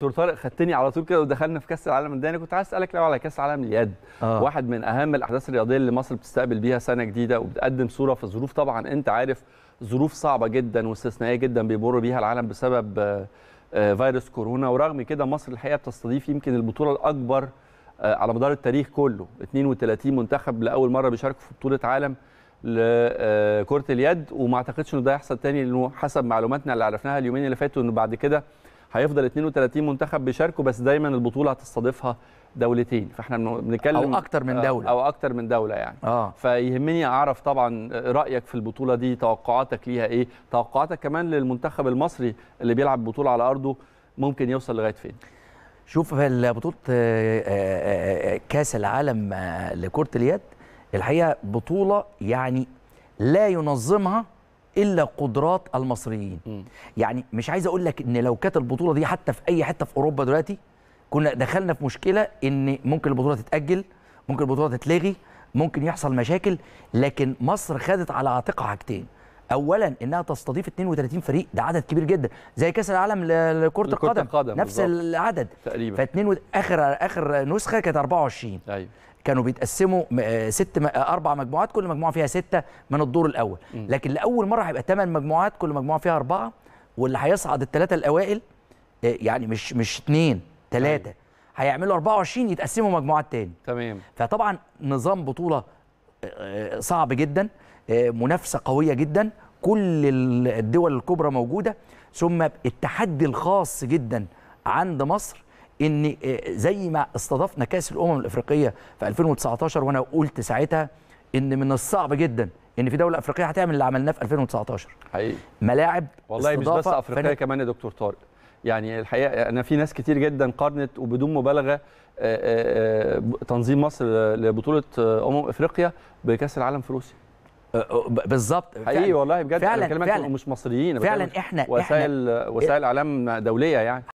دكتور طارق خدتني على طول كده ودخلنا في كاس العالم انا كنت عايز اسالك لو على كاس العالم اليد آه. واحد من اهم الاحداث الرياضيه اللي مصر بتستقبل بيها سنه جديده وبتقدم صوره في ظروف طبعا انت عارف ظروف صعبه جدا واستثنائيه جدا بيمر بيها العالم بسبب آه، آه، فيروس كورونا ورغم كده مصر الحقيقه بتستضيف يمكن البطوله الاكبر آه، على مدار التاريخ كله 32 منتخب لاول مره بيشاركوا في بطوله عالم لكره اليد وما اعتقدش انه ده هيحصل تاني لانه حسب معلوماتنا اللي عرفناها اليومين اللي فاتوا انه بعد كده هيفضل 32 منتخب بيشاركوا بس دايما البطوله هتستضيفها دولتين فاحنا بنتكلم او اكتر من آه، دوله او اكتر من دوله يعني آه. فيهمني اعرف طبعا رايك في البطوله دي توقعاتك ليها ايه توقعاتك كمان للمنتخب المصري اللي بيلعب بطوله على ارضه ممكن يوصل لغايه فين شوف بطوله آه، آه، كاس العالم لكره اليد الحقيقه بطوله يعني لا ينظمها الا قدرات المصريين م. يعني مش عايز اقول لك ان لو كانت البطوله دي حتى في اي حته في اوروبا دلوقتي كنا دخلنا في مشكله ان ممكن البطوله تتاجل ممكن البطوله تتلغي ممكن يحصل مشاكل لكن مصر خدت على عاتقها حاجتين اولا انها تستضيف 32 فريق ده عدد كبير جدا زي كاس العالم لكره القدم, القدم نفس بالضبط. العدد تقريبا ف اخر اخر نسخه كانت 24 ايوه كانوا بيتقسموا آه، ست آه، اربع مجموعات كل مجموعه فيها سته من الدور الاول لكن لاول مره هيبقى ثمان مجموعات كل مجموعه فيها اربعه واللي هيصعد الثلاثه الاوائل آه، يعني مش مش اثنين ثلاثه أيوة. هيعملوا 24 يتقسموا مجموعات تاني تمام فطبعا نظام بطوله صعب جدا منافسه قويه جدا كل الدول الكبرى موجوده ثم التحدي الخاص جدا عند مصر ان آه، زي ما استضفنا كاس الامم الافريقيه في 2019 وانا قلت ساعتها ان من الصعب جدا ان في دوله افريقيه هتعمل اللي عملناه في 2019 حقيقي ملاعب والله مش بس افريقيه فن... كمان يا دكتور طارق يعني الحقيقه انا في ناس كتير جدا قارنت وبدون مبالغه آه، آه، تنظيم مصر لبطوله امم افريقيا بكاس العالم في روسيا بالظبط حقيقي والله بجد فعلا, فعلا مش مصريين فعلا احنا وسائل احنا وسائل اعلام دوليه يعني